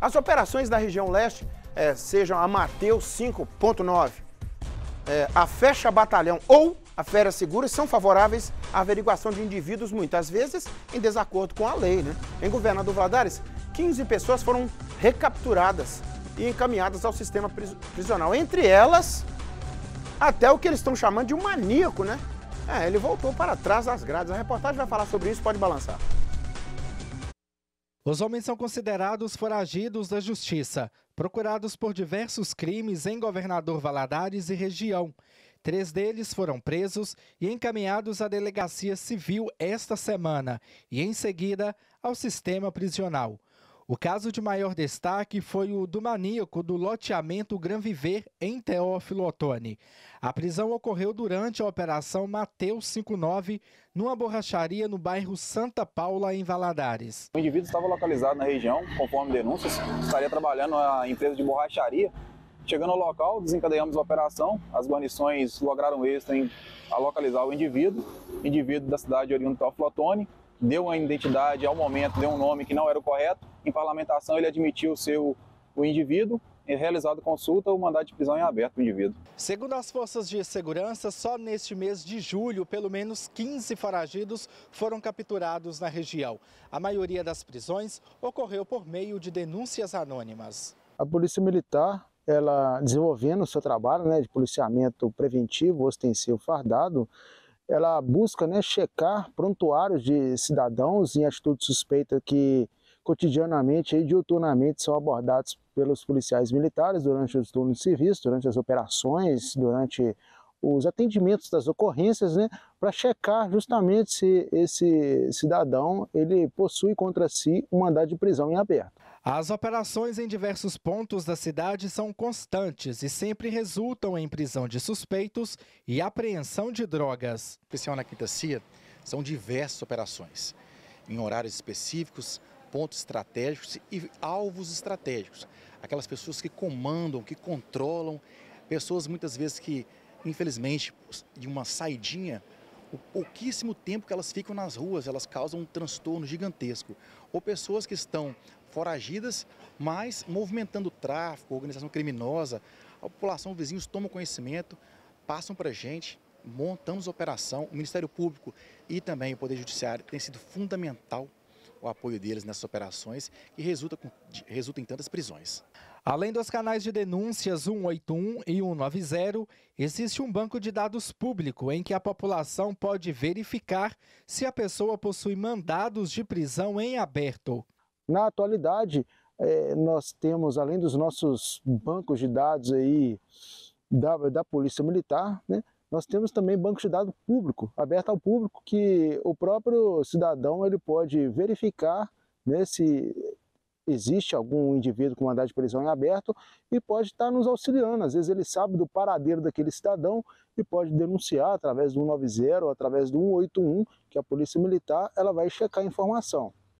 As operações da região leste é, sejam a Mateus 5.9, é, a Fecha Batalhão ou a Férias Seguras são favoráveis à averiguação de indivíduos, muitas vezes em desacordo com a lei. Né? Em Governador Valadares, 15 pessoas foram recapturadas e encaminhadas ao sistema prisional. Entre elas, até o que eles estão chamando de um maníaco, né? É, ele voltou para trás das grades. A reportagem vai falar sobre isso, pode balançar. Os homens são considerados foragidos da justiça, procurados por diversos crimes em Governador Valadares e região. Três deles foram presos e encaminhados à delegacia civil esta semana e, em seguida, ao sistema prisional. O caso de maior destaque foi o do maníaco do loteamento Gran Viver em Teófilo Otoni. A prisão ocorreu durante a Operação Mateus 59, numa borracharia no bairro Santa Paula, em Valadares. O indivíduo estava localizado na região, conforme denúncias, estaria trabalhando na empresa de borracharia. Chegando ao local, desencadeamos a operação. As guarnições lograram êxito em localizar o indivíduo, indivíduo da cidade oriundo Teófilo Otoni deu uma identidade ao momento, deu um nome que não era o correto. Em parlamentação, ele admitiu ser o, o indivíduo. Realizado consulta, o mandato de prisão é aberto para o indivíduo. Segundo as forças de segurança, só neste mês de julho, pelo menos 15 foragidos foram capturados na região. A maioria das prisões ocorreu por meio de denúncias anônimas. A Polícia Militar ela desenvolvendo o seu trabalho né, de policiamento preventivo, ostensivo, fardado, ela busca né, checar prontuários de cidadãos em atitude suspeita que cotidianamente e diuturnamente são abordados pelos policiais militares durante os turnos civis, durante as operações, durante os atendimentos das ocorrências, né, para checar justamente se esse cidadão ele possui contra si um mandado de prisão em aberto. As operações em diversos pontos da cidade são constantes e sempre resultam em prisão de suspeitos e apreensão de drogas. Especial na Quinta Cia, são diversas operações, em horários específicos, pontos estratégicos e alvos estratégicos. Aquelas pessoas que comandam, que controlam, pessoas muitas vezes que infelizmente, de uma saidinha, o pouquíssimo tempo que elas ficam nas ruas, elas causam um transtorno gigantesco. Ou pessoas que estão foragidas, mas movimentando o tráfico, organização criminosa, a população, vizinhos tomam conhecimento, passam para a gente, montamos operação, o Ministério Público e também o Poder Judiciário tem sido fundamental o apoio deles nessas operações que resulta, com, resulta em tantas prisões. Além dos canais de denúncias 181 e 190, existe um banco de dados público em que a população pode verificar se a pessoa possui mandados de prisão em aberto. Na atualidade, é, nós temos, além dos nossos bancos de dados aí da, da Polícia Militar, né, nós temos também banco de dados público, aberto ao público, que o próprio cidadão ele pode verificar né, se existe algum indivíduo com mandado de prisão em aberto e pode estar nos auxiliando. Às vezes ele sabe do paradeiro daquele cidadão e pode denunciar através do 190 ou através do 181, que a Polícia Militar ela vai checar a informação.